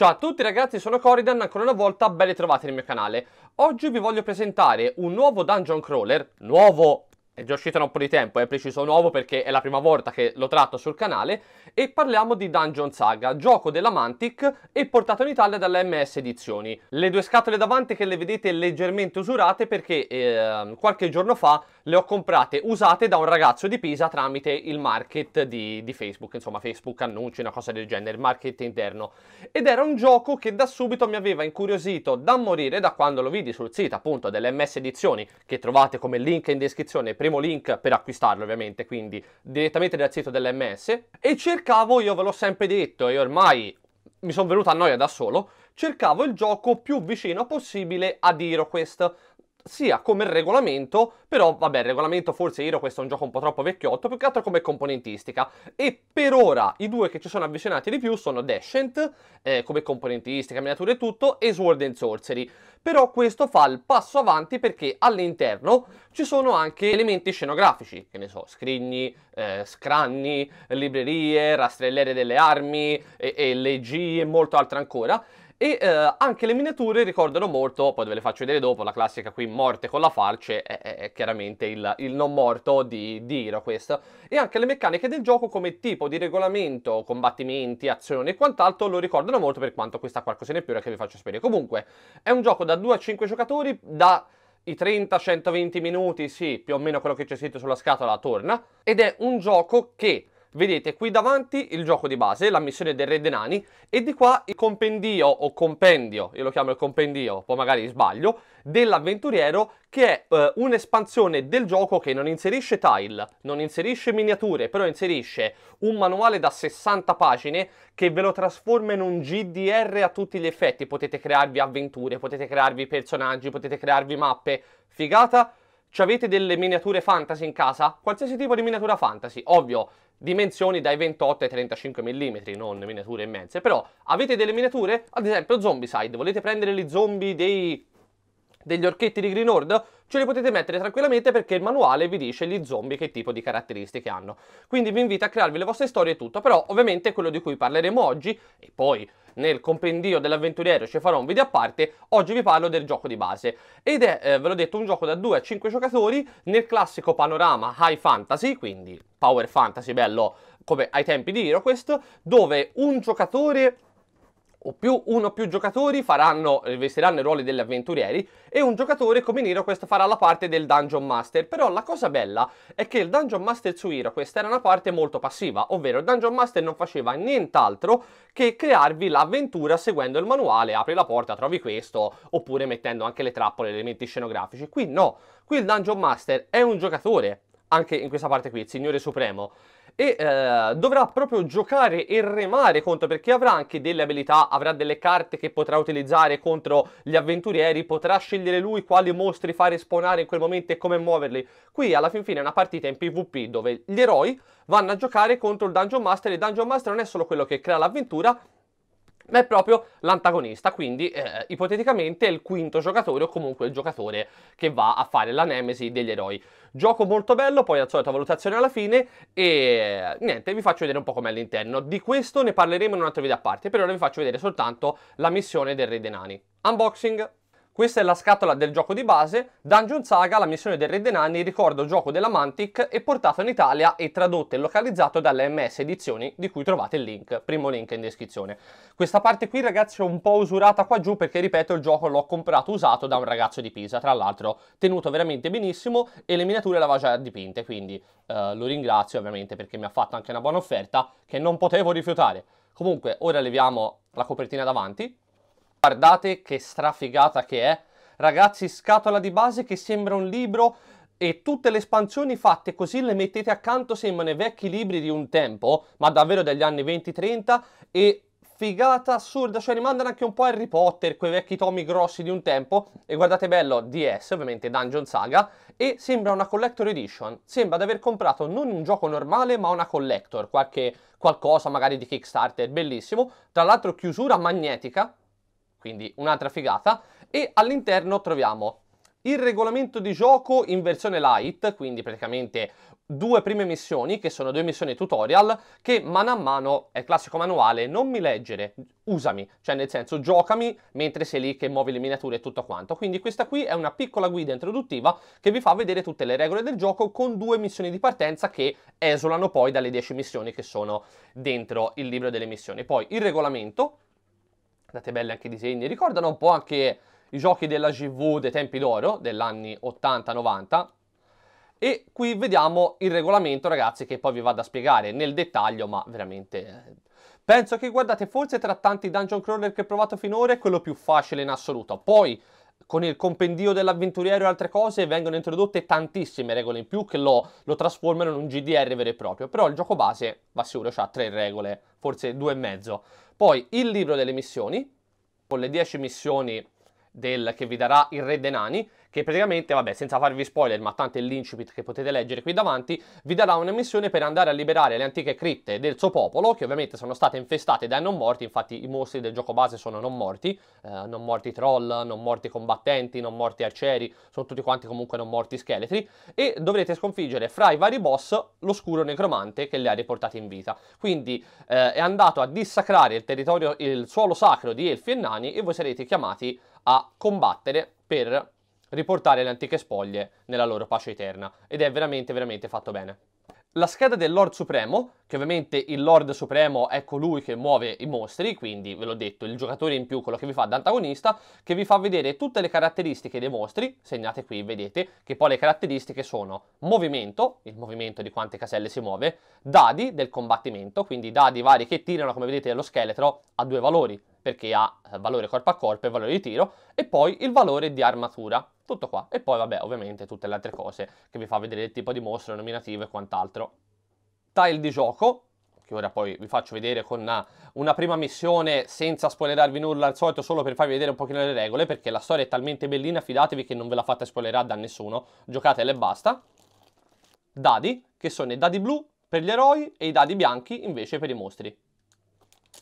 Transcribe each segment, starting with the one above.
Ciao a tutti ragazzi, sono Coridan, ancora una volta ben ritrovati nel mio canale. Oggi vi voglio presentare un nuovo dungeon crawler, nuovo è già uscito da un po' di tempo, è preciso nuovo perché è la prima volta che lo tratto sul canale, e parliamo di Dungeon Saga, gioco della Mantic e portato in Italia dalla MS Edizioni. Le due scatole davanti che le vedete leggermente usurate perché eh, qualche giorno fa le ho comprate usate da un ragazzo di Pisa tramite il market di, di Facebook, insomma Facebook annunci, una cosa del genere, il market interno. Ed era un gioco che da subito mi aveva incuriosito da morire da quando lo vidi sul sito appunto dell'MS Edizioni, che trovate come link in descrizione prima metteremo link per acquistarlo ovviamente, quindi direttamente dal sito dell'MS. E cercavo, io ve l'ho sempre detto e ormai mi sono venuto a noia da solo, cercavo il gioco più vicino possibile ad HeroQuest sia come regolamento, però vabbè, regolamento forse Hero questo è un gioco un po' troppo vecchiotto, più che altro come componentistica. E per ora i due che ci sono avvicinati di più sono Descent, eh, come componentistica, miniature e tutto, e Sword and Sorcery. Però questo fa il passo avanti perché all'interno ci sono anche elementi scenografici, che ne so, scrigni, eh, scranni, librerie, rastrellere delle armi, e, e leggi e molto altro ancora, e eh, anche le miniature ricordano molto, poi ve le faccio vedere dopo, la classica qui morte con la falce è, è, chiaramente il, il, non morto di, di Hiro questo, e anche le meccaniche del gioco come tipo di regolamento, combattimenti, azioni e quant'altro lo ricordano molto per quanto questa qualcosina in più che vi faccio sapere. Comunque è un gioco da 2 a 5 giocatori, da i 30-120 minuti, sì, più o meno quello che c'è scritto sulla scatola torna, ed è un gioco che Vedete qui davanti il gioco di base, la missione del re dei nani e di qua il compendio o compendio, io lo chiamo il compendio, poi magari sbaglio, dell'avventuriero che è eh, un'espansione del gioco che non inserisce tile, non inserisce miniature, però inserisce un manuale da 60 pagine che ve lo trasforma in un GDR a tutti gli effetti. Potete crearvi avventure, potete crearvi personaggi, potete crearvi mappe, figata ci avete delle miniature fantasy in casa? Qualsiasi tipo di miniatura fantasy, ovvio, dimensioni dai 28 ai 35 mm, non miniature immense, però avete delle miniature? Ad esempio Zombicide, volete prendere gli zombie dei degli orchetti di Green Horde ce li potete mettere tranquillamente perché il manuale vi dice gli zombie che tipo di caratteristiche hanno. Quindi vi invito a crearvi le vostre storie e tutto, però ovviamente quello di cui parleremo oggi e poi nel compendio dell'avventuriero ci farò un video a parte, oggi vi parlo del gioco di base ed è, eh, ve l'ho detto, un gioco da 2 a 5 giocatori nel classico panorama high fantasy, quindi power fantasy bello come ai tempi di HeroQuest, dove un giocatore o più uno o più giocatori faranno, eh, vestiranno i ruoli degli avventurieri e un giocatore come Nero questo farà la parte del Dungeon Master. Però la cosa bella è che il Dungeon Master su Hero questa era una parte molto passiva, ovvero il Dungeon Master non faceva nient'altro che crearvi l'avventura seguendo il manuale, apri la porta, trovi questo, oppure mettendo anche le trappole, elementi scenografici. Qui no, qui il Dungeon Master è un giocatore, anche in questa parte qui, il Signore Supremo e eh, dovrà proprio giocare e remare contro perché avrà anche delle abilità, avrà delle carte che potrà utilizzare contro gli avventurieri, potrà scegliere lui quali mostri fare spawnare in quel momento e come muoverli. Qui alla fin fine è una partita in PvP dove gli eroi vanno a giocare contro il Dungeon Master e il Dungeon Master non è solo quello che crea l'avventura, ma è proprio l'antagonista, quindi eh, ipoteticamente è il quinto giocatore o comunque il giocatore che va a fare la nemesi degli eroi. Gioco molto bello, poi la solito valutazione alla fine e eh, niente, vi faccio vedere un po' com'è all'interno. Di questo ne parleremo in un altro video a parte, per ora vi faccio vedere soltanto la missione del Re dei Nani. Unboxing! Questa è la scatola del gioco di base, Dungeon Saga, la missione del Re dei Nani, ricordo gioco della Mantic, è portato in Italia e tradotto e localizzato dalle MS Edizioni, di cui trovate il link, primo link in descrizione. Questa parte qui ragazzi è un po' usurata qua giù perché ripeto il gioco l'ho comprato usato da un ragazzo di Pisa, tra l'altro tenuto veramente benissimo e le miniature l'aveva già dipinte, quindi eh, lo ringrazio ovviamente perché mi ha fatto anche una buona offerta che non potevo rifiutare. Comunque ora leviamo la copertina davanti Guardate che strafigata che è. Ragazzi, scatola di base che sembra un libro e tutte le espansioni fatte così le mettete accanto sembrano i vecchi libri di un tempo, ma davvero degli anni 20-30 e figata assurda, cioè rimandano anche un po' Harry Potter, quei vecchi tomi grossi di un tempo e guardate bello DS, ovviamente Dungeon Saga e sembra una Collector Edition, sembra di aver comprato non un gioco normale ma una Collector, qualche qualcosa magari di Kickstarter, bellissimo, tra l'altro chiusura magnetica, quindi un'altra figata. E all'interno troviamo il regolamento di gioco in versione light, quindi praticamente due prime missioni, che sono due missioni tutorial, che mano a mano, è il classico manuale, non mi leggere, usami, cioè nel senso giocami mentre sei lì che muovi le miniature e tutto quanto. Quindi questa qui è una piccola guida introduttiva che vi fa vedere tutte le regole del gioco con due missioni di partenza che esulano poi dalle 10 missioni che sono dentro il libro delle missioni. Poi il regolamento, Date belle anche i disegni, ricordano un po' anche i giochi della GV dei tempi d'oro, degli anni 80-90. E qui vediamo il regolamento, ragazzi, che poi vi vado a spiegare nel dettaglio, ma veramente... Eh, penso che, guardate, forse tra tanti dungeon crawler che ho provato finora è quello più facile in assoluto. Poi con il compendio dell'avventuriero e altre cose vengono introdotte tantissime regole in più che lo, lo trasformano in un GDR vero e proprio, però il gioco base, va sicuro, ha tre regole, forse due e mezzo. Poi il libro delle missioni, con le 10 missioni del, che vi darà il Re dei Nani, che praticamente, vabbè, senza farvi spoiler, ma tanto è l'incipit che potete leggere qui davanti, vi darà una missione per andare a liberare le antiche cripte del suo popolo, che ovviamente sono state infestate dai non morti, infatti i mostri del gioco base sono non morti, eh, non morti troll, non morti combattenti, non morti arcieri, sono tutti quanti comunque non morti scheletri, e dovrete sconfiggere fra i vari boss l'oscuro necromante che li ha riportati in vita. Quindi eh, è andato a dissacrare il territorio, il suolo sacro di Elfi e Nani e voi sarete chiamati a combattere per riportare le antiche spoglie nella loro pace eterna ed è veramente veramente fatto bene. La scheda del Lord Supremo, che ovviamente il Lord Supremo è colui che muove i mostri, quindi ve l'ho detto, il giocatore in più, quello che vi fa da antagonista, che vi fa vedere tutte le caratteristiche dei mostri, segnate qui, vedete, che poi le caratteristiche sono movimento, il movimento di quante caselle si muove, dadi del combattimento, quindi dadi vari che tirano, come vedete, lo scheletro a due valori, perché ha eh, valore corpo a corpo e valore di tiro, e poi il valore di armatura, tutto qua. E poi vabbè ovviamente tutte le altre cose che vi fa vedere il tipo di mostro, nominativo e quant'altro. Tile di gioco, che ora poi vi faccio vedere con una, eh, una, prima missione senza spoilerarvi nulla al solito, solo per farvi vedere un pochino le regole, perché la storia è talmente bellina, fidatevi che non ve la fate spoilerare da nessuno, Giocatele e basta. Dadi, che sono i dadi blu per gli eroi e i dadi bianchi invece per i mostri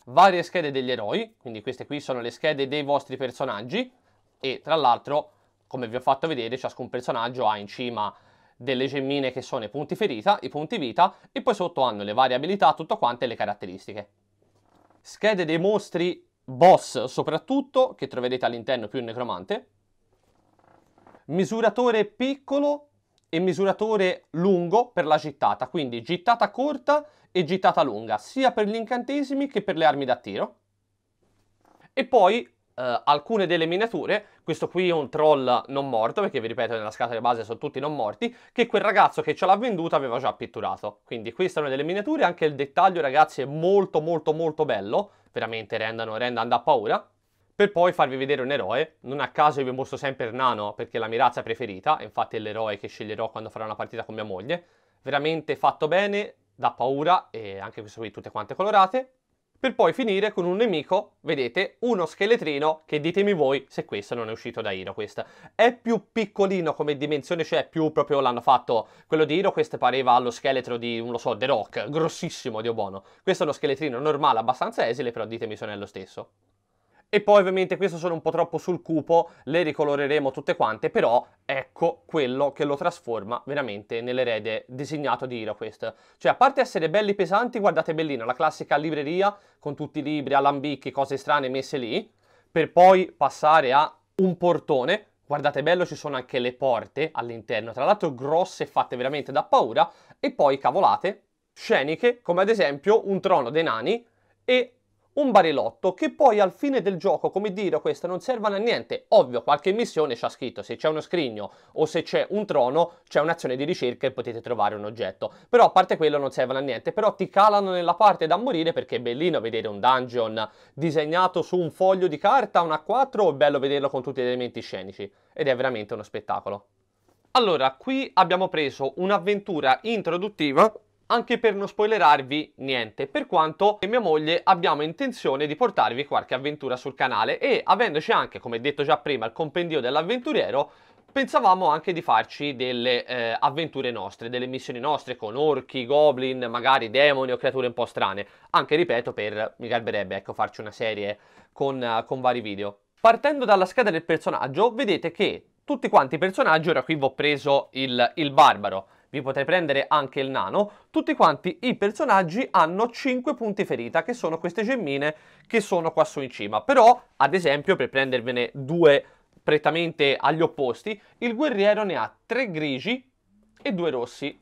varie schede degli eroi, quindi queste qui sono le schede dei vostri personaggi e tra l'altro, come vi ho fatto vedere, ciascun personaggio ha in cima delle gemmine che sono i punti ferita, i punti vita e poi sotto hanno le varie abilità, tutto quanto e le caratteristiche. Schede dei mostri boss soprattutto, che troverete all'interno più il necromante. Misuratore piccolo e misuratore lungo per la gittata, quindi gittata corta e gittata lunga, sia per gli incantesimi che per le armi da tiro. E poi Uh, alcune delle miniature, questo qui è un troll non morto, perché vi ripeto nella scatola di base sono tutti non morti, che quel ragazzo che ce l'ha venduta aveva già pitturato. Quindi questa è una delle miniature, anche il dettaglio ragazzi è molto molto molto bello, veramente rendano, rendano da paura. Per poi farvi vedere un eroe, non a caso io vi mostro sempre il nano perché è la mia razza preferita, infatti è l'eroe che sceglierò quando farò una partita con mia moglie, veramente fatto bene, dà paura e anche questo qui tutte quante colorate per poi finire con un nemico, vedete, uno scheletrino che ditemi voi se questo non è uscito da HeroQuest. È più piccolino come dimensione, cioè più proprio l'hanno fatto quello di HeroQuest pareva allo scheletro di, non lo so, The Rock, grossissimo, Dio buono. Questo è uno scheletrino normale, abbastanza esile, però ditemi se non è lo stesso. E poi ovviamente queste sono un po' troppo sul cupo, le ricoloreremo tutte quante, però ecco quello che lo trasforma veramente nell'erede disegnato di HeroQuest. Cioè a parte essere belli pesanti, guardate bellina, la classica libreria con tutti i libri, alambicchi, cose strane messe lì, per poi passare a un portone Guardate bello, ci sono anche le porte all'interno, tra l'altro grosse fatte veramente da paura, e poi cavolate, sceniche, come ad esempio un trono dei nani e un barilotto che poi al fine del gioco, come dire, questa non servono a niente. Ovvio, qualche missione c'ha scritto, se c'è uno scrigno o se c'è un trono, c'è un'azione di ricerca e potete trovare un oggetto. Però a parte quello non servono a niente, però ti calano nella parte da morire perché è bellino vedere un dungeon disegnato su un foglio di carta, una A4, è bello vederlo con tutti gli elementi scenici ed è veramente uno spettacolo. Allora, qui abbiamo preso un'avventura introduttiva anche per non spoilerarvi niente, per quanto e mia moglie abbiamo intenzione di portarvi qualche avventura sul canale e avendoci anche, come detto già prima, il compendio dell'avventuriero, pensavamo anche di farci delle eh, avventure nostre, delle missioni nostre con orchi, goblin, magari demoni o creature un po' strane. Anche, ripeto, per mi garberebbe ecco, farci una serie con, con vari video. Partendo dalla scheda del personaggio, vedete che tutti quanti i personaggi, ora qui vi ho preso il, il barbaro, vi potrei prendere anche il nano, tutti quanti i personaggi hanno 5 punti ferita, che sono queste gemmine che sono qua su in cima. Però, ad esempio, per prendervene due prettamente agli opposti, il guerriero ne ha 3 grigi e 2 rossi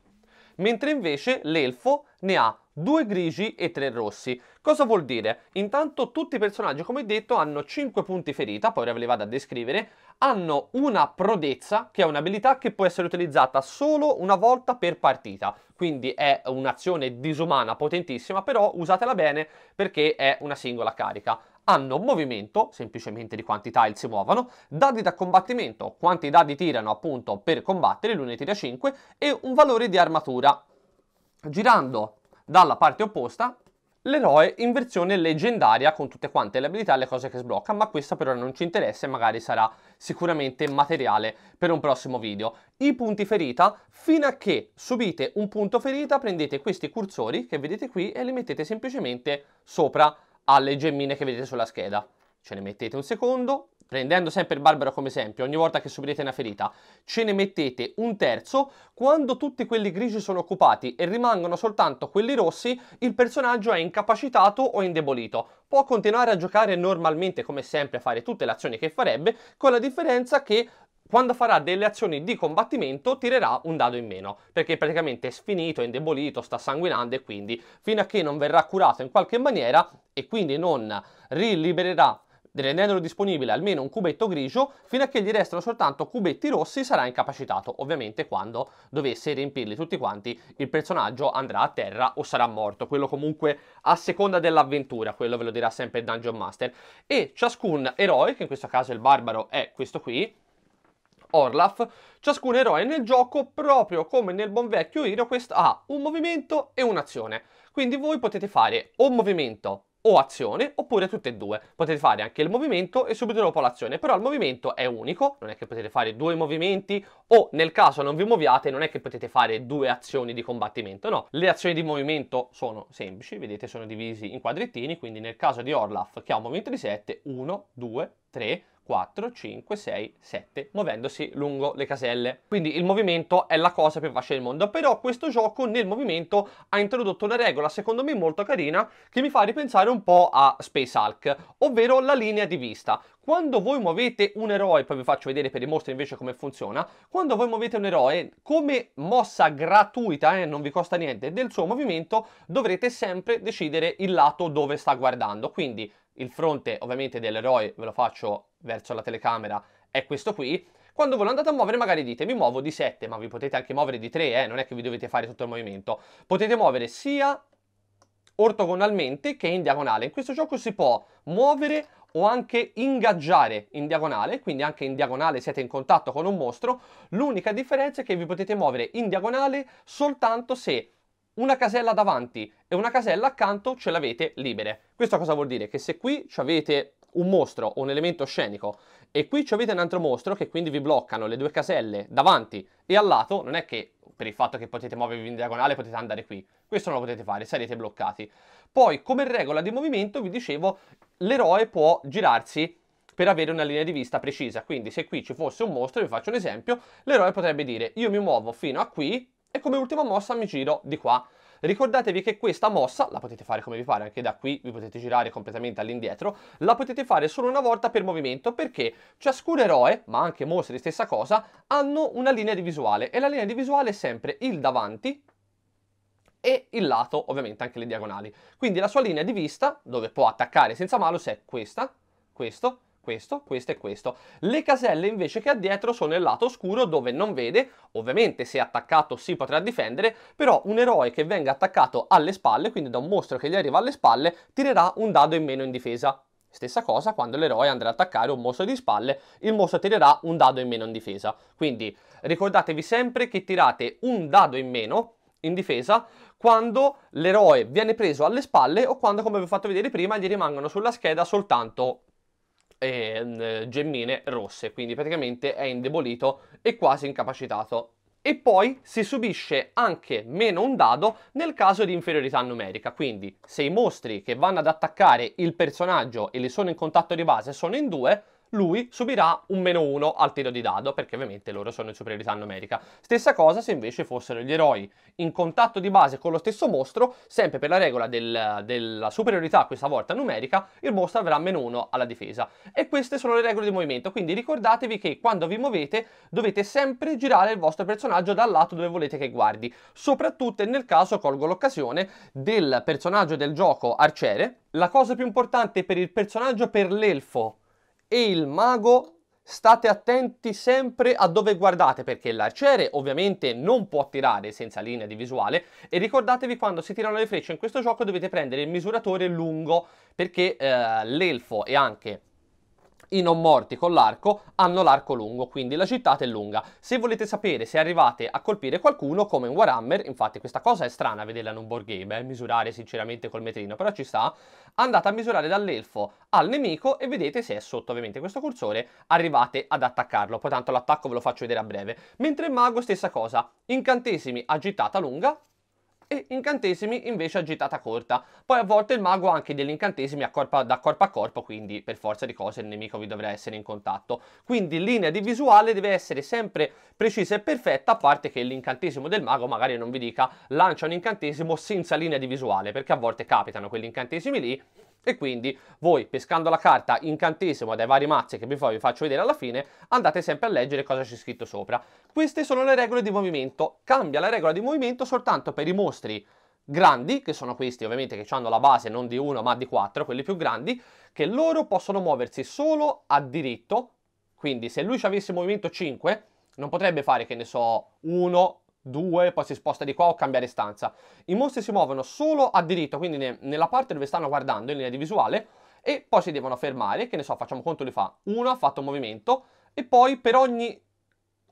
mentre invece l'elfo ne ha due grigi e tre rossi. Cosa vuol dire? Intanto tutti i personaggi, come detto, hanno 5 punti ferita, poi ora ve li vado a descrivere, hanno una prodezza, che è un'abilità che può essere utilizzata solo una volta per partita, quindi è un'azione disumana potentissima, però usatela bene perché è una singola carica hanno movimento, semplicemente di quanti tile si muovono, dadi da combattimento, quanti dadi tirano appunto per combattere, lui tira 5, e un valore di armatura. Girando dalla parte opposta, l'eroe in versione leggendaria con tutte quante le abilità e le cose che sblocca, ma questa per ora non ci interessa e magari sarà sicuramente materiale per un prossimo video. I punti ferita, fino a che subite un punto ferita prendete questi cursori che vedete qui e li mettete semplicemente sopra alle gemmine che vedete sulla scheda. Ce ne mettete un secondo, prendendo sempre il barbero come esempio, ogni volta che subirete una ferita, ce ne mettete un terzo, quando tutti quelli grigi sono occupati e rimangono soltanto quelli rossi, il personaggio è incapacitato o indebolito. Può continuare a giocare normalmente come sempre, a fare tutte le azioni che farebbe, con la differenza che quando farà delle azioni di combattimento tirerà un dado in meno, perché praticamente è sfinito, è indebolito, sta sanguinando e quindi fino a che non verrà curato in qualche maniera e quindi non rilibererà rendendolo disponibile almeno un cubetto grigio, fino a che gli restano soltanto cubetti rossi sarà incapacitato, ovviamente quando dovesse riempirli tutti quanti il personaggio andrà a terra o sarà morto, quello comunque a seconda dell'avventura, quello ve lo dirà sempre il Dungeon Master, e ciascun eroe, che in questo caso il barbaro è questo qui, Orlaf. Ciascun eroe nel gioco, proprio come nel buon vecchio Hero, ha un movimento e un'azione. Quindi voi potete fare o movimento o azione oppure tutte e due. Potete fare anche il movimento e subito dopo l'azione, però il movimento è unico, non è che potete fare due movimenti o nel caso non vi muoviate non è che potete fare due azioni di combattimento, no. Le azioni di movimento sono semplici, vedete sono divisi in quadrettini, quindi nel caso di Orlaf che ha un movimento di 7, 1, 2, 3, 4, 5, 6, 7, muovendosi lungo le caselle. Quindi il movimento è la cosa più facile del mondo, però questo gioco nel movimento ha introdotto una regola secondo me molto carina che mi fa ripensare un po' a Space Hulk, ovvero la linea di vista. Quando voi muovete un eroe, poi vi faccio vedere per i mostri invece come funziona, quando voi muovete un eroe, come mossa gratuita, eh, non vi costa niente, del suo movimento, dovrete sempre decidere il lato dove sta guardando. Quindi il fronte ovviamente dell'eroe, ve lo faccio verso la telecamera, è questo qui, quando ve lo andate a muovere magari dite mi muovo di 7, ma vi potete anche muovere di 3, eh? non è che vi dovete fare tutto il movimento. Potete muovere sia ortogonalmente che in diagonale. In questo gioco si può muovere o anche ingaggiare in diagonale, quindi anche in diagonale siete in contatto con un mostro, l'unica differenza è che vi potete muovere in diagonale soltanto se una casella davanti e una casella accanto ce l'avete libere. Questo cosa vuol dire? Che se qui avete un mostro o un elemento scenico e qui ci avete un altro mostro che quindi vi bloccano le due caselle davanti e al lato, non è che per il fatto che potete muovervi in diagonale potete andare qui, questo non lo potete fare, sarete bloccati. Poi come regola di movimento vi dicevo l'eroe può girarsi per avere una linea di vista precisa, quindi se qui ci fosse un mostro, vi faccio un esempio, l'eroe potrebbe dire io mi muovo fino a qui e come ultima mossa mi giro di qua Ricordatevi che questa mossa, la potete fare come vi pare, anche da qui vi potete girare completamente all'indietro, la potete fare solo una volta per movimento perché ciascun eroe, ma anche mostri stessa cosa, hanno una linea di visuale e la linea di visuale è sempre il davanti e il lato, ovviamente anche le diagonali. Quindi la sua linea di vista, dove può attaccare senza malus, è questa, questo questo, questo e questo. Le caselle invece che ha dietro sono il lato oscuro dove non vede, ovviamente se attaccato si potrà difendere, però un eroe che venga attaccato alle spalle, quindi da un mostro che gli arriva alle spalle, tirerà un dado in meno in difesa. Stessa cosa quando l'eroe andrà ad attaccare un mostro di spalle, il mostro tirerà un dado in meno in difesa. Quindi ricordatevi sempre che tirate un dado in meno in difesa quando l'eroe viene preso alle spalle o quando, come vi ho fatto vedere prima, gli rimangono sulla scheda soltanto eh, gemmine rosse, quindi praticamente è indebolito e quasi incapacitato. E poi si subisce anche meno un dado nel caso di inferiorità numerica, quindi se i mostri che vanno ad attaccare il personaggio e li sono in contatto di base sono in due, lui subirà un meno 1 al tiro di dado perché ovviamente loro sono in superiorità numerica. Stessa cosa se invece fossero gli eroi in contatto di base con lo stesso mostro, sempre per la regola del, della superiorità questa volta numerica, il mostro avrà meno 1 alla difesa. E queste sono le regole di movimento, quindi ricordatevi che quando vi muovete dovete sempre girare il vostro personaggio dal lato dove volete che guardi, soprattutto nel caso colgo l'occasione del personaggio del gioco arciere. La cosa più importante per il personaggio per l'elfo e il mago state attenti sempre a dove guardate perché l'arciere ovviamente non può tirare senza linea di visuale e ricordatevi quando si tirano le frecce in questo gioco dovete prendere il misuratore lungo perché eh, l'elfo e anche i non morti con l'arco hanno l'arco lungo, quindi la gittata è lunga. Se volete sapere se arrivate a colpire qualcuno come in Warhammer, infatti questa cosa è strana vederla in un board game, eh, misurare sinceramente col metrino, però ci sta, andate a misurare dall'elfo al nemico e vedete se è sotto ovviamente questo cursore, arrivate ad attaccarlo, poi tanto l'attacco ve lo faccio vedere a breve. Mentre il mago stessa cosa, incantesimi a gittata lunga, e incantesimi invece agitata corta. Poi a volte il mago ha anche degli incantesimi corpo, da corpo a corpo, quindi per forza di cose il nemico vi dovrà essere in contatto. Quindi linea di visuale deve essere sempre precisa e perfetta, a parte che l'incantesimo del mago magari non vi dica lancia un incantesimo senza linea di visuale, perché a volte capitano quegli incantesimi lì e quindi voi pescando la carta incantesimo dai vari mazzi che vi faccio vedere alla fine andate sempre a leggere cosa c'è scritto sopra. Queste sono le regole di movimento, cambia la regola di movimento soltanto per i mostri grandi, che sono questi ovviamente che hanno la base non di uno ma di quattro, quelli più grandi, che loro possono muoversi solo a diritto, quindi se lui ci avesse movimento 5 non potrebbe fare che ne so 1 due, poi si sposta di qua o cambiare stanza. I mostri si muovono solo a diritto, quindi ne, nella parte dove stanno guardando in linea di visuale, e poi si devono fermare, che ne so, facciamo conto li fa uno, ha fatto un movimento, e poi per ogni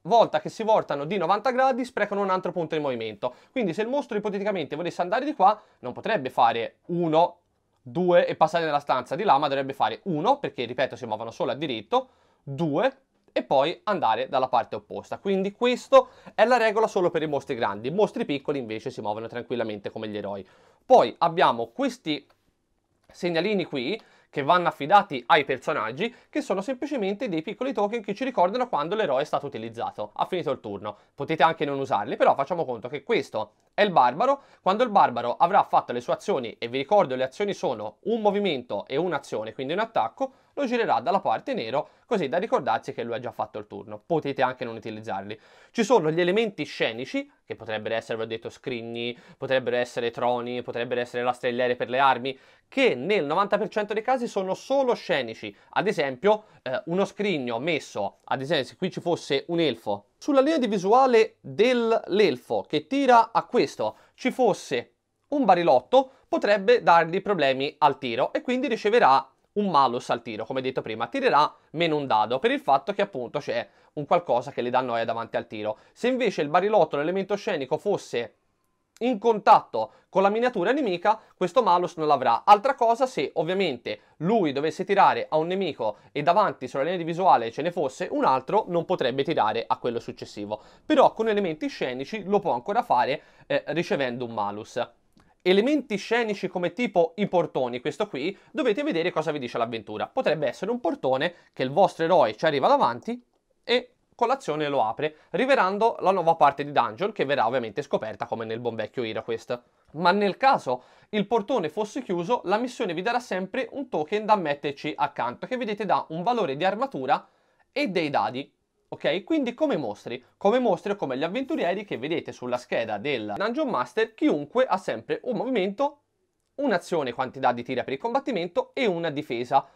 volta che si voltano di 90 gradi sprecano un altro punto di movimento. Quindi se il mostro ipoteticamente volesse andare di qua, non potrebbe fare 1, 2 e passare nella stanza di là, ma dovrebbe fare 1, perché ripeto si muovono solo a diritto, 2 e poi andare dalla parte opposta. Quindi questa è la regola solo per i mostri grandi, i mostri piccoli invece si muovono tranquillamente come gli eroi. Poi abbiamo questi segnalini qui che vanno affidati ai personaggi, che sono semplicemente dei piccoli token che ci ricordano quando l'eroe è stato utilizzato. Ha finito il turno. Potete anche non usarli, però facciamo conto che questo è il barbaro. Quando il barbaro avrà fatto le sue azioni, e vi ricordo le azioni sono un movimento e un'azione, quindi un attacco, lo girerà dalla parte nero così da ricordarsi che lui ha già fatto il turno. Potete anche non utilizzarli. Ci sono gli elementi scenici, che potrebbero essere, vi ho detto, scrigni, potrebbero essere troni, potrebbero essere rastrelliere per le armi, che nel 90% dei casi sono solo scenici. Ad esempio, eh, uno scrigno messo, ad esempio, se qui ci fosse un elfo, sulla linea di visuale dell'elfo che tira a questo ci fosse un barilotto, potrebbe dargli problemi al tiro e quindi riceverà un malus al tiro, come detto prima, tirerà meno un dado per il fatto che appunto c'è un qualcosa che le dà noia davanti al tiro. Se invece il barilotto, l'elemento scenico, fosse in contatto con la miniatura nemica, questo malus non l'avrà. Altra cosa se ovviamente lui dovesse tirare a un nemico e davanti sulla linea di visuale ce ne fosse un altro, non potrebbe tirare a quello successivo. Però con elementi scenici lo può ancora fare eh, ricevendo un malus elementi scenici come tipo i portoni, questo qui, dovete vedere cosa vi dice l'avventura. Potrebbe essere un portone che il vostro eroe ci arriva davanti e con l'azione lo apre, rivelando la nuova parte di dungeon che verrà ovviamente scoperta come nel buon vecchio HeroQuest. Ma nel caso il portone fosse chiuso, la missione vi darà sempre un token da metterci accanto che vedete dà un valore di armatura e dei dadi ok? Quindi come mostri? Come mostri o come gli avventurieri che vedete sulla scheda del Dungeon Master, chiunque ha sempre un movimento, un'azione quantità di tira per il combattimento e una difesa.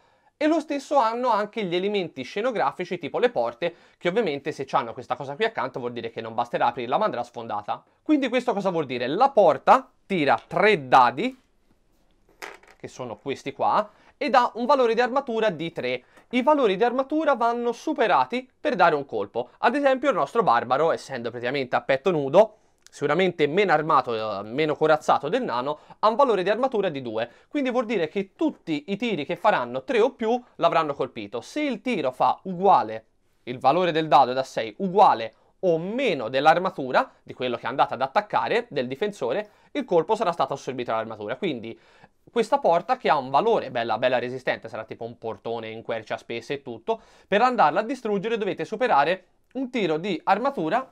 E lo stesso hanno anche gli elementi scenografici tipo le porte, che ovviamente se hanno questa cosa qui accanto vuol dire che non basterà aprirla ma andrà sfondata. Quindi questo cosa vuol dire? La porta tira tre dadi, che sono questi qua, ed ha un valore di armatura di 3 i valori di armatura vanno superati per dare un colpo. Ad esempio il nostro Barbaro, essendo praticamente a petto nudo, sicuramente meno armato, eh, meno corazzato del nano, ha un valore di armatura di 2, quindi vuol dire che tutti i tiri che faranno 3 o più l'avranno colpito. Se il tiro fa uguale, il valore del dado è da 6 uguale o meno dell'armatura, di quello che è andata ad attaccare, del difensore, il colpo sarà stato assorbito dall'armatura. Quindi questa porta che ha un valore bella, bella resistente, sarà tipo un portone in quercia spessa e tutto, per andarla a distruggere dovete superare un tiro di armatura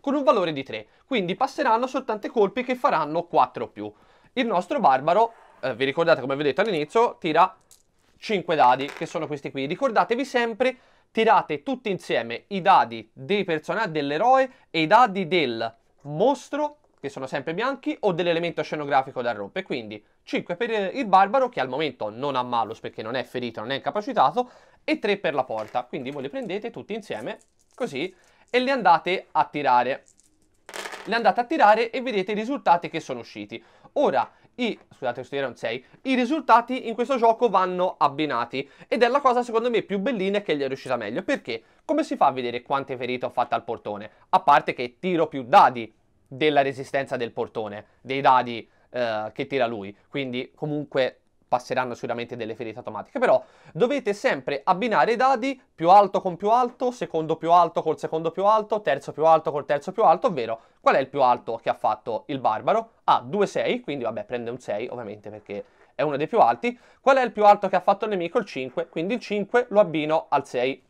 con un valore di 3. Quindi passeranno soltanto colpi che faranno 4 più. Il nostro barbaro, eh, vi ricordate come vi ho detto all'inizio, tira 5 dadi, che sono questi qui. Ricordatevi sempre tirate tutti insieme i dadi dei personaggi dell'eroe e i dadi del mostro, che sono sempre bianchi, o dell'elemento scenografico da rompere. Quindi 5 per il barbaro, che al momento non ha malus perché non è ferito, non è incapacitato, e 3 per la porta. Quindi voi li prendete tutti insieme, così, e li andate a tirare. Le andate a tirare e vedete i risultati che sono usciti. Ora, i, scusate, questo erano 6, i risultati in questo gioco vanno abbinati ed è la cosa secondo me più bellina e che gli è riuscita meglio. Perché? Come si fa a vedere quante ferite ho fatto al portone? A parte che tiro più dadi della resistenza del portone, dei dadi eh, che tira lui, quindi comunque passeranno sicuramente delle ferite automatiche, però dovete sempre abbinare i dadi più alto con più alto, secondo più alto col secondo più alto, terzo più alto col terzo più alto, ovvero qual è il più alto che ha fatto il barbaro? Ha due 6 quindi vabbè prende un 6 ovviamente perché è uno dei più alti, qual è il più alto che ha fatto il nemico? Il 5, quindi il 5 lo abbino al 6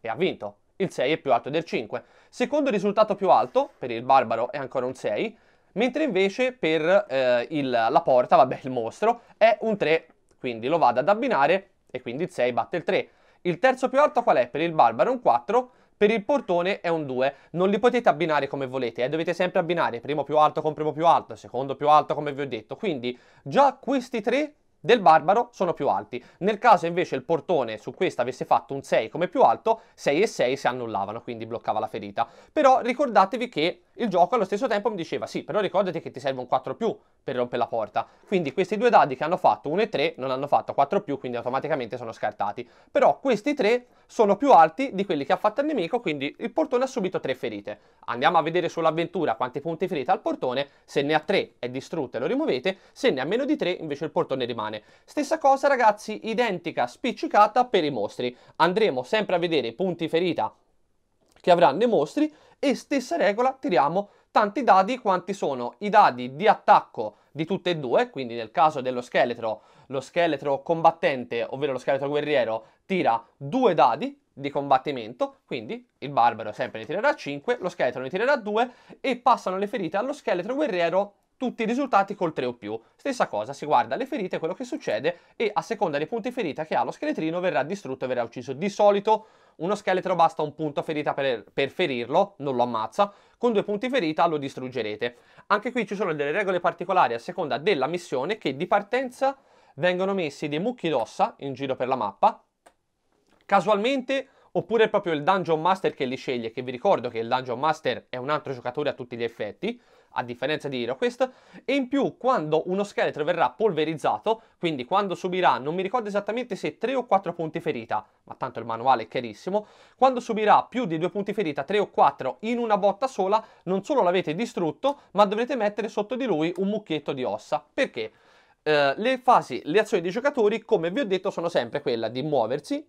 e ha vinto. Il 6 è più alto del 5. Secondo risultato più alto, per il barbaro è ancora un 6, mentre invece per eh, il, la porta, vabbè, il mostro, è un 3, quindi lo vado ad abbinare e quindi il 6 batte il 3. Il terzo più alto qual è? Per il barbaro è un 4, per il portone è un 2. Non li potete abbinare come volete, eh? dovete sempre abbinare primo più alto con primo più alto, secondo più alto come vi ho detto. Quindi già questi 3 del Barbaro sono più alti. Nel caso invece il portone su questa avesse fatto un 6 come più alto, 6 e 6 si annullavano, quindi bloccava la ferita. Però ricordatevi che il gioco allo stesso tempo mi diceva sì, però ricordati che ti serve un 4 più per rompere la porta. Quindi questi due dadi che hanno fatto 1 e 3 non hanno fatto 4 più, quindi automaticamente sono scartati. Però questi 3 sono più alti di quelli che ha fatto il nemico, quindi il portone ha subito 3 ferite. Andiamo a vedere sull'avventura quanti punti ferite ha il portone, se ne ha 3 è distrutto e lo rimuovete, se ne ha meno di 3 invece il portone rimane umane. Stessa cosa ragazzi, identica spiccicata per i mostri. Andremo sempre a vedere i punti ferita che avranno i mostri e stessa regola tiriamo tanti dadi quanti sono i dadi di attacco di tutte e due, quindi nel caso dello scheletro, lo scheletro combattente, ovvero lo scheletro guerriero, tira due dadi di combattimento, quindi il barbaro sempre ne tirerà 5, lo scheletro ne tirerà 2 e passano le ferite allo scheletro guerriero tutti i risultati col 3 o più. Stessa cosa, si guarda le ferite, quello che succede e a seconda dei punti ferita che ha lo scheletrino verrà distrutto e verrà ucciso. Di solito uno scheletro basta un punto ferita per, per, ferirlo, non lo ammazza, con due punti ferita lo distruggerete. Anche qui ci sono delle regole particolari a seconda della missione che di partenza vengono messi dei mucchi d'ossa in giro per la mappa, casualmente oppure proprio il Dungeon Master che li sceglie, che vi ricordo che il Dungeon Master è un altro giocatore a tutti gli effetti, a differenza di HeroQuest, e in più quando uno scheletro verrà polverizzato, quindi quando subirà, non mi ricordo esattamente se 3 o 4 punti ferita, ma tanto il manuale è chiarissimo, quando subirà più di 2 punti ferita, 3 o 4 in una botta sola, non solo l'avete distrutto, ma dovrete mettere sotto di lui un mucchietto di ossa. Perché? Eh, le fasi, le azioni dei giocatori, come vi ho detto, sono sempre quella di muoversi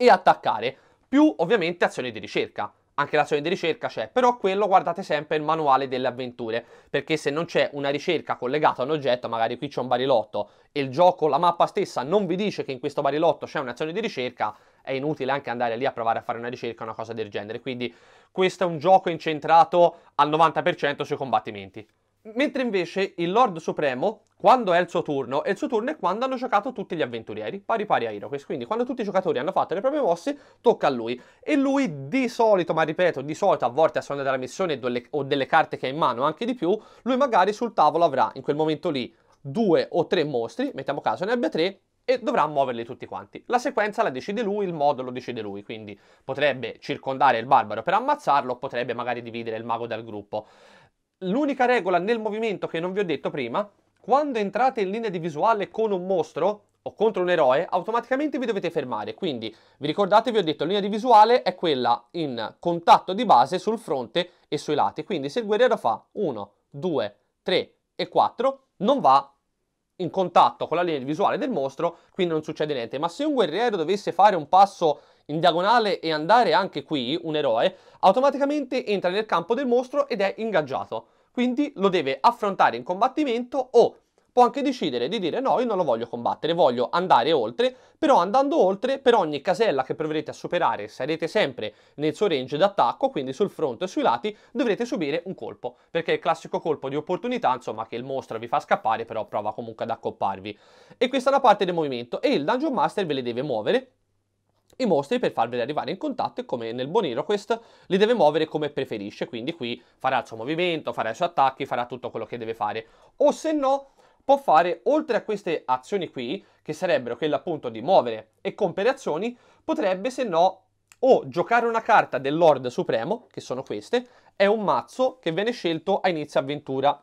e attaccare, più ovviamente azioni di ricerca anche l'azione di ricerca c'è, però quello guardate sempre il manuale delle avventure, perché se non c'è una ricerca collegata a un oggetto, magari qui c'è un barilotto, e il gioco, la mappa stessa non vi dice che in questo barilotto c'è un'azione di ricerca, è inutile anche andare lì a provare a fare una ricerca o una cosa del genere, quindi questo è un gioco incentrato al 90% sui combattimenti. Mentre invece il Lord Supremo, quando è il suo turno, e il suo turno è quando hanno giocato tutti gli avventurieri, pari pari a Iroquois. Quindi quando tutti i giocatori hanno fatto le proprie mosse, tocca a lui. E lui di solito, ma ripeto, di solito, a volte a seconda della missione o delle carte che ha in mano, anche di più, lui magari sul tavolo avrà in quel momento lì due o tre mostri, mettiamo caso ne abbia tre, e dovrà muoverli tutti quanti. La sequenza la decide lui, il modo lo decide lui, quindi potrebbe circondare il barbaro per ammazzarlo, potrebbe magari dividere il mago dal gruppo. L'unica regola nel movimento che non vi ho detto prima, quando entrate in linea di visuale con un mostro o contro un eroe, automaticamente vi dovete fermare. Quindi vi ricordate, vi ho detto, la linea di visuale è quella in contatto di base sul fronte e sui lati. Quindi se il guerriero fa 1, 2, 3 e 4, non va in contatto con la linea di visuale del mostro, quindi non succede niente. Ma se un guerriero dovesse fare un passo in diagonale e andare anche qui un eroe, automaticamente entra nel campo del mostro ed è ingaggiato. Quindi lo deve affrontare in combattimento o può anche decidere di dire no, io non lo voglio combattere, voglio andare oltre, però andando oltre, per ogni casella che proverete a superare sarete sempre nel suo range d'attacco, quindi sul fronte e sui lati dovrete subire un colpo, perché è il classico colpo di opportunità, insomma, che il mostro vi fa scappare, però prova comunque ad accopparvi. E questa è la parte del movimento, e il Dungeon Master ve le deve muovere, i mostri per farveli arrivare in contatto e come nel buon HeroQuest li deve muovere come preferisce, quindi qui farà il suo movimento, farà i suoi attacchi, farà tutto quello che deve fare, o se no può fare oltre a queste azioni qui, che sarebbero quella appunto di muovere e compiere azioni, potrebbe se no o giocare una carta del Lord Supremo, che sono queste, è un mazzo che viene scelto a inizio avventura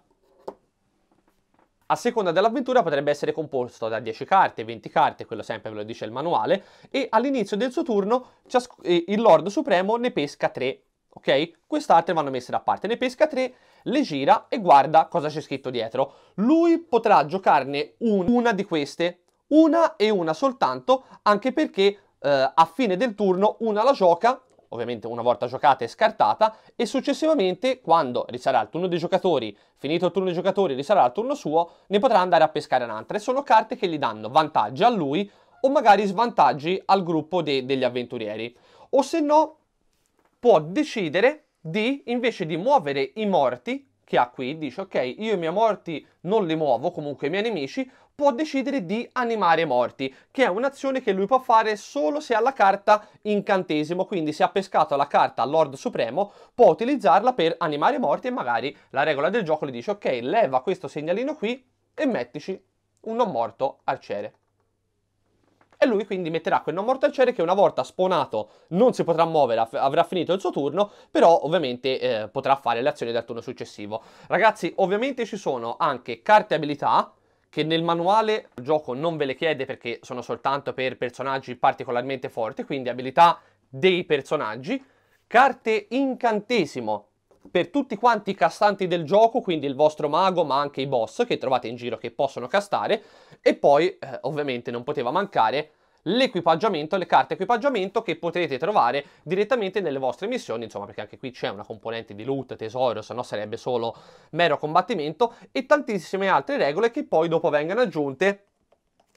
a seconda dell'avventura potrebbe essere composto da 10 carte, 20 carte, quello sempre ve lo dice il manuale, e all'inizio del suo turno il Lord Supremo ne pesca 3, ok? Queste altre vanno messe da parte, ne pesca 3, le gira e guarda cosa c'è scritto dietro. Lui potrà giocarne un, una di queste, una e una soltanto, anche perché eh, a fine del turno una la gioca ovviamente una volta giocata e scartata, e successivamente, quando risarà il turno dei giocatori, finito il turno dei giocatori, risarà il turno suo, ne potrà andare a pescare un'altra. E sono carte che gli danno vantaggi a lui o magari svantaggi al gruppo de degli avventurieri. O se no, può decidere di, invece di muovere i morti, che ha qui, dice ok, io i miei morti non li muovo, comunque i miei nemici, può decidere di animare i morti, che è un'azione che lui può fare solo se ha la carta incantesimo, quindi se ha pescato la carta Lord Supremo può utilizzarla per animare i morti e magari la regola del gioco gli dice ok, leva questo segnalino qui e mettici un non morto arciere. E lui quindi metterà quel non morto arciere che una volta spawnato non si potrà muovere, avrà finito il suo turno, però ovviamente eh, potrà fare le azioni del turno successivo. Ragazzi, ovviamente ci sono anche carte abilità, che nel manuale il gioco non ve le chiede perché sono soltanto per personaggi particolarmente forti, quindi abilità dei personaggi, carte incantesimo per tutti quanti i castanti del gioco, quindi il vostro mago, ma anche i boss che trovate in giro che possono castare, e poi eh, ovviamente non poteva mancare l'equipaggiamento, le carte equipaggiamento che potrete trovare direttamente nelle vostre missioni, insomma perché anche qui c'è una componente di loot, tesoro, se no sarebbe solo mero combattimento e tantissime altre regole che poi dopo vengono aggiunte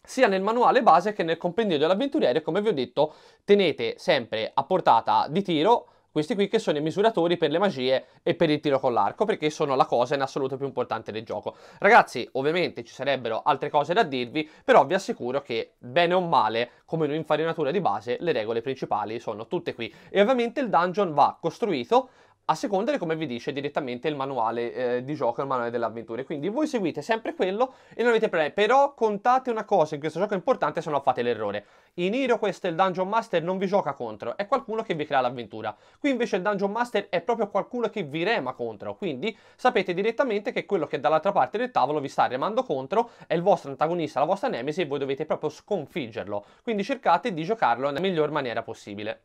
sia nel manuale base che nel compendio dell'avventuriere, come vi ho detto, tenete sempre a portata di tiro questi qui che sono i misuratori per le magie e per il tiro con l'arco, perché sono la cosa in assoluto più importante del gioco. Ragazzi, ovviamente ci sarebbero altre cose da dirvi, però vi assicuro che bene o male, come un'infarinatura di base, le regole principali sono tutte qui. E ovviamente il dungeon va costruito a seconda di come vi dice direttamente il manuale eh, di gioco, il manuale delle avventure. Quindi voi seguite sempre quello e non avete problemi. Però contate una cosa, in questo gioco è importante se no fate l'errore. In Hero questo è il Dungeon Master non vi gioca contro, è qualcuno che vi crea l'avventura. Qui invece il Dungeon Master è proprio qualcuno che vi rema contro, quindi sapete direttamente che quello che dall'altra parte del tavolo vi sta remando contro è il vostro antagonista, la vostra nemesi e voi dovete proprio sconfiggerlo. Quindi cercate di giocarlo nella miglior maniera possibile.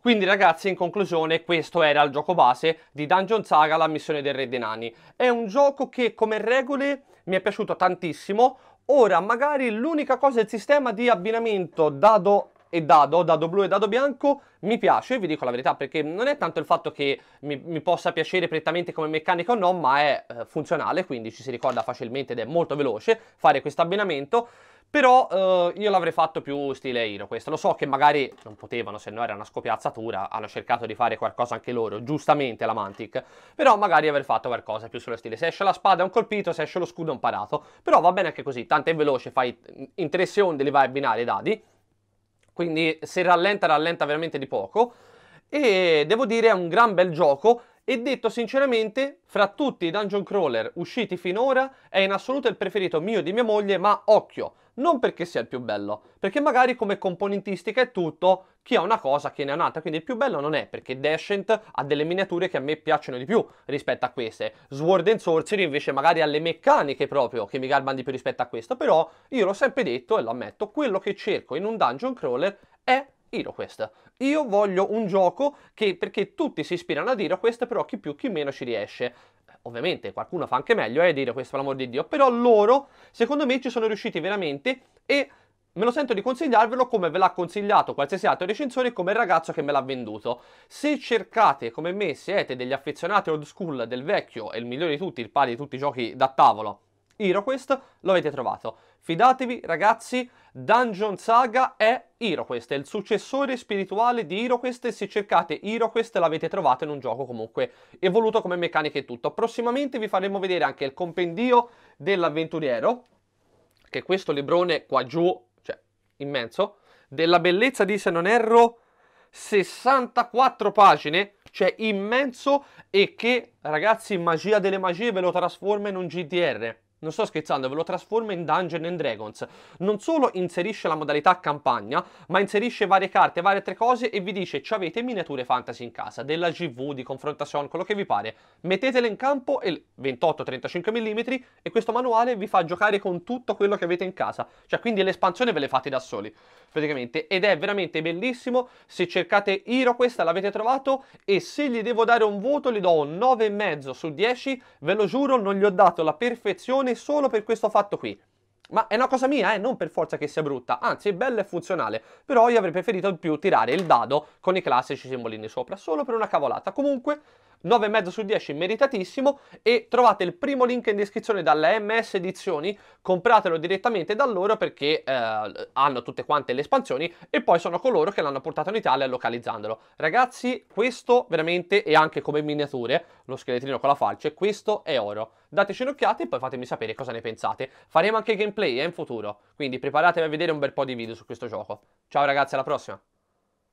Quindi ragazzi in conclusione questo era il gioco base di Dungeon Saga la missione del re dei nani. È un gioco che come regole mi è piaciuto tantissimo, ora magari l'unica cosa è il sistema di abbinamento dado e dado, dado blu e dado bianco, mi piace, vi dico la verità, perché non è tanto il fatto che mi, mi possa piacere prettamente come meccanica o no, ma è eh, funzionale, quindi ci si ricorda facilmente ed è molto veloce fare questo abbinamento. Però eh, io l'avrei fatto più stile Hino questo. Lo so che magari non potevano, se no era una scopiazzatura. Hanno cercato di fare qualcosa anche loro, giustamente la Mantic. Però magari aver fatto qualcosa più sullo stile. Se esce la spada è un colpito, se esce lo scudo è un parato. Però va bene anche così, tanto è veloce, fai interesse onde, li vai a abbinare i dadi. Quindi se rallenta, rallenta veramente di poco. E devo dire è un gran bel gioco e detto sinceramente, fra tutti i dungeon crawler usciti finora, è in assoluto il preferito mio e di mia moglie, ma occhio, non perché sia il più bello, perché magari come componentistica è tutto, chi ha una cosa chi ne ha un'altra, quindi il più bello non è, perché Descent ha delle miniature che a me piacciono di più rispetto a queste, Sword and Sorcery invece magari ha le meccaniche proprio che mi garbano di più rispetto a questo, però io l'ho sempre detto e lo ammetto, quello che cerco in un dungeon crawler è HeroQuest. Io voglio un gioco che, perché tutti si ispirano ad HeroQuest, però chi più chi meno ci riesce ovviamente qualcuno fa anche meglio, eh, dire questo per l'amor di Dio, però loro, secondo me, ci sono riusciti veramente e me lo sento di consigliarvelo come ve l'ha consigliato qualsiasi altro recensore, come il ragazzo che me l'ha venduto. Se cercate, come me, siete degli affezionati old school del vecchio e il migliore di tutti, il pari di tutti i giochi da tavolo, HeroQuest, lo avete trovato. Fidatevi ragazzi, Dungeon Saga è HeroQuest, è il successore spirituale di HeroQuest e se cercate HeroQuest l'avete trovato in un gioco comunque evoluto come meccanica e tutto. Prossimamente vi faremo vedere anche il compendio dell'avventuriero, che questo librone qua giù, cioè immenso, della bellezza di, se non erro, 64 pagine, cioè immenso e che, ragazzi, magia delle magie ve lo trasforma in un GDR. Non sto scherzando, ve lo trasforma in Dungeon and Dragons. Non solo inserisce la modalità campagna, ma inserisce varie carte, varie altre cose e vi dice ci avete miniature fantasy in casa, della GV, di confrontation, quello che vi pare. Mettetele in campo 28-35 mm e questo manuale vi fa giocare con tutto quello che avete in casa. Cioè quindi l'espansione ve le fate da soli, praticamente. Ed è veramente bellissimo, se cercate Hero questa l'avete trovato e se gli devo dare un voto gli do un 9,5 su 10, ve lo giuro non gli ho dato la perfezione male solo per questo fatto qui. Ma è una cosa mia, eh? non per forza che sia brutta, anzi è bella e funzionale, però io avrei preferito di più tirare il dado con i classici simbolini sopra, solo per una cavolata. Comunque 9,5 su 10 meritatissimo e trovate il primo link in descrizione dalla MS Edizioni, compratelo direttamente da loro perché eh, hanno tutte quante le espansioni e poi sono coloro che l'hanno portato in Italia localizzandolo. Ragazzi, questo veramente e anche come miniature, lo scheletrino con la falce, questo è oro. Dateci un'occhiata e poi fatemi sapere cosa ne pensate. Faremo anche gameplay eh, in futuro, quindi preparatevi a vedere un bel po' di video su questo gioco. Ciao ragazzi, alla prossima!